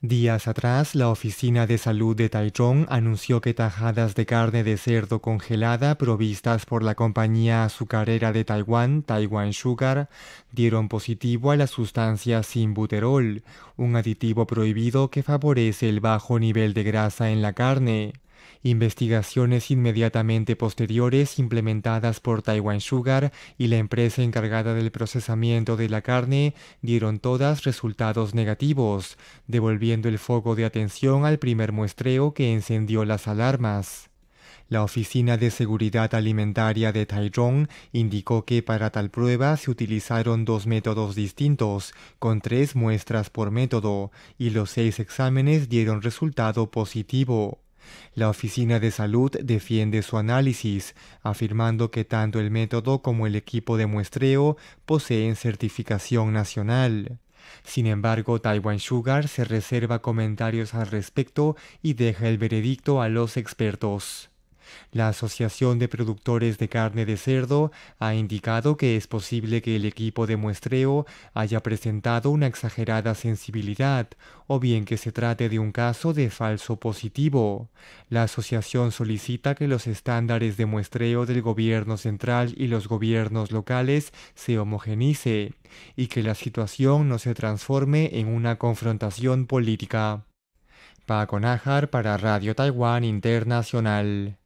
Días atrás, la Oficina de Salud de Taichung anunció que tajadas de carne de cerdo congelada provistas por la compañía azucarera de Taiwán, Taiwan Sugar, dieron positivo a la sustancia sin buterol, un aditivo prohibido que favorece el bajo nivel de grasa en la carne. Investigaciones inmediatamente posteriores implementadas por Taiwan Sugar y la empresa encargada del procesamiento de la carne dieron todas resultados negativos, devolviendo el foco de atención al primer muestreo que encendió las alarmas. La Oficina de Seguridad Alimentaria de Taichung indicó que para tal prueba se utilizaron dos métodos distintos, con tres muestras por método, y los seis exámenes dieron resultado positivo. La Oficina de Salud defiende su análisis, afirmando que tanto el método como el equipo de muestreo poseen certificación nacional. Sin embargo, Taiwan Sugar se reserva comentarios al respecto y deja el veredicto a los expertos. La Asociación de Productores de Carne de Cerdo ha indicado que es posible que el equipo de muestreo haya presentado una exagerada sensibilidad o bien que se trate de un caso de falso positivo. La asociación solicita que los estándares de muestreo del gobierno central y los gobiernos locales se homogenice y que la situación no se transforme en una confrontación política. Paco para Radio Taiwán Internacional.